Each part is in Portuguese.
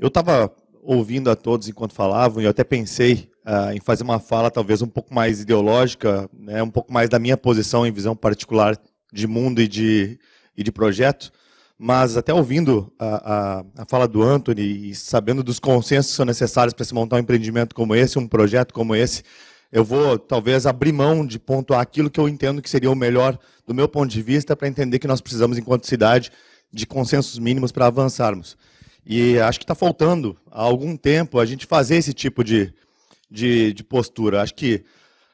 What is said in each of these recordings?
Eu estava ouvindo a todos enquanto falavam e eu até pensei uh, em fazer uma fala talvez um pouco mais ideológica, né, um pouco mais da minha posição em visão particular de mundo e de, e de projeto, mas até ouvindo a, a, a fala do Anthony e sabendo dos consensos que são necessários para se montar um empreendimento como esse, um projeto como esse, eu vou talvez abrir mão de pontuar aquilo que eu entendo que seria o melhor do meu ponto de vista para entender que nós precisamos, enquanto cidade, de consensos mínimos para avançarmos. E acho que está faltando há algum tempo a gente fazer esse tipo de, de, de postura. Acho que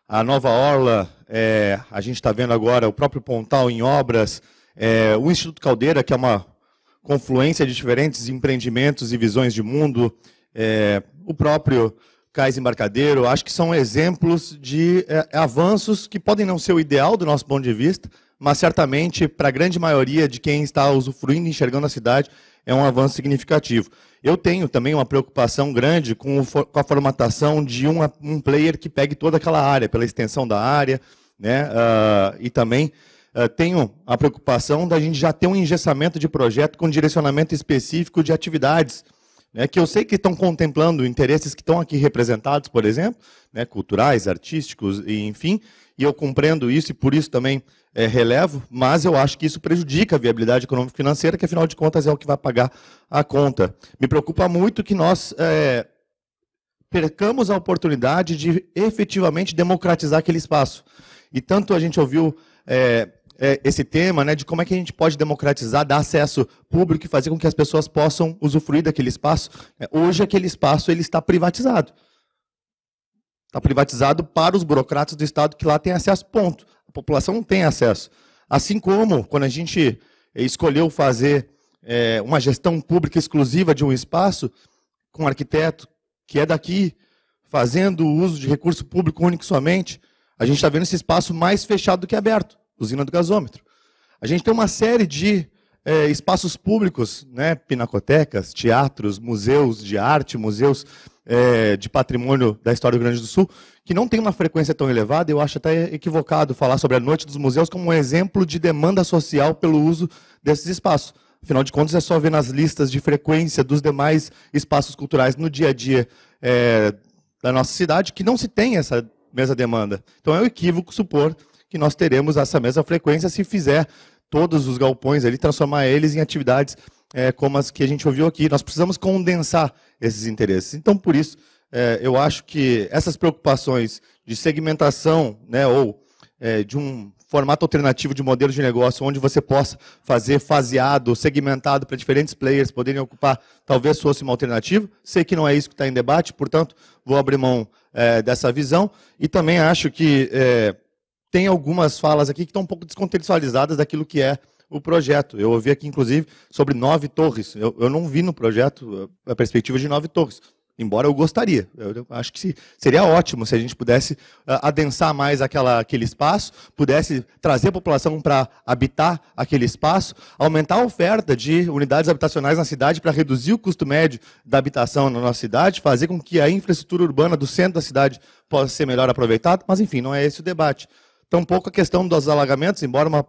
a nova orla, é, a gente está vendo agora o próprio Pontal em obras, é, o Instituto Caldeira, que é uma confluência de diferentes empreendimentos e visões de mundo, é, o próprio Cais Embarcadeiro, acho que são exemplos de é, avanços que podem não ser o ideal do nosso ponto de vista, mas certamente para a grande maioria de quem está usufruindo e enxergando a cidade, é um avanço significativo. Eu tenho também uma preocupação grande com, o, com a formatação de um, um, player que pegue toda aquela área, pela extensão da área, né? Uh, e também uh, tenho a preocupação da gente já ter um engessamento de projeto com direcionamento específico de atividades. Né, que eu sei que estão contemplando interesses que estão aqui representados, por exemplo, né, culturais, artísticos, enfim, e eu compreendo isso e por isso também é, relevo, mas eu acho que isso prejudica a viabilidade econômico-financeira, que afinal de contas é o que vai pagar a conta. Me preocupa muito que nós é, percamos a oportunidade de efetivamente democratizar aquele espaço. E tanto a gente ouviu. É, é esse tema, né, de como é que a gente pode democratizar, dar acesso público e fazer com que as pessoas possam usufruir daquele espaço. É, hoje aquele espaço ele está privatizado. Está privatizado para os burocratas do Estado que lá têm acesso, ponto. A população não tem acesso. Assim como quando a gente eh, escolheu fazer é, uma gestão pública exclusiva de um espaço, com um arquiteto que é daqui, fazendo uso de recurso público único somente, a gente está vendo esse espaço mais fechado do que aberto, usina do gasômetro. A gente tem uma série de é, espaços públicos, né, pinacotecas, teatros, museus de arte, museus é, de patrimônio da história do Grande do Sul, que não tem uma frequência tão elevada. Eu acho até equivocado falar sobre a Noite dos Museus como um exemplo de demanda social pelo uso desses espaços. Afinal de contas, é só ver nas listas de frequência dos demais espaços culturais no dia a dia é, da nossa cidade que não se tem essa mesma demanda. Então é um equívoco supor que nós teremos essa mesma frequência se fizer todos os galpões ali, transformar eles em atividades é, como as que a gente ouviu aqui. Nós precisamos condensar esses interesses. Então, por isso, é, eu acho que essas preocupações de segmentação, né, ou é, de um formato alternativo de modelo de negócio, onde você possa fazer faseado, segmentado para diferentes players poderem ocupar, talvez fosse uma alternativa. Sei que não é isso que está em debate, portanto, vou abrir mão é, dessa visão. E também acho que é, tem algumas falas aqui que estão um pouco descontextualizadas daquilo que é o projeto. Eu ouvi aqui, inclusive, sobre nove torres. Eu, eu não vi no projeto a perspectiva de nove torres, embora eu gostaria. Eu, eu acho que se, seria ótimo se a gente pudesse uh, adensar mais aquela, aquele espaço, pudesse trazer a população para habitar aquele espaço, aumentar a oferta de unidades habitacionais na cidade para reduzir o custo médio da habitação na nossa cidade, fazer com que a infraestrutura urbana do centro da cidade possa ser melhor aproveitada. Mas, enfim, não é esse o debate. Tampouco a questão dos alagamentos, embora uma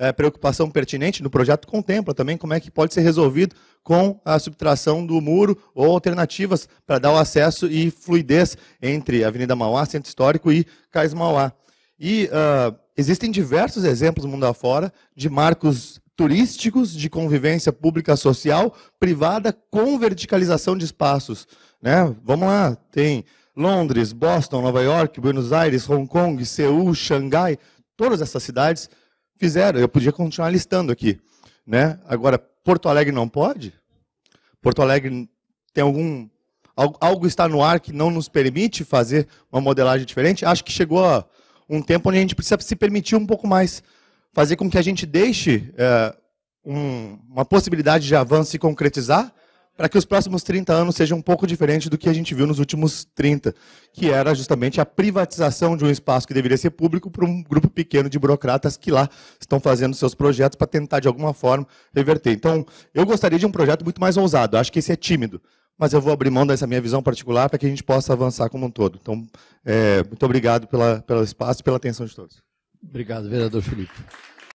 é, preocupação pertinente no projeto contempla também como é que pode ser resolvido com a subtração do muro ou alternativas para dar o acesso e fluidez entre Avenida Mauá, Centro Histórico e Cais Mauá. E uh, existem diversos exemplos mundo afora de marcos turísticos de convivência pública social privada com verticalização de espaços. Né? Vamos lá, tem Londres, Boston, Nova York, Buenos Aires, Hong Kong, Seul, Xangai, todas essas cidades Fizeram, eu podia continuar listando aqui. Né? Agora, Porto Alegre não pode? Porto Alegre tem algum. Algo está no ar que não nos permite fazer uma modelagem diferente? Acho que chegou um tempo onde a gente precisa se permitir um pouco mais. Fazer com que a gente deixe é, um, uma possibilidade de avanço se concretizar para que os próximos 30 anos sejam um pouco diferentes do que a gente viu nos últimos 30, que era justamente a privatização de um espaço que deveria ser público para um grupo pequeno de burocratas que lá estão fazendo seus projetos para tentar, de alguma forma, reverter. Então, eu gostaria de um projeto muito mais ousado. Acho que esse é tímido mas eu vou abrir mão dessa minha visão particular para que a gente possa avançar como um todo. Então, é, muito obrigado pela, pelo espaço e pela atenção de todos. Obrigado, vereador Felipe.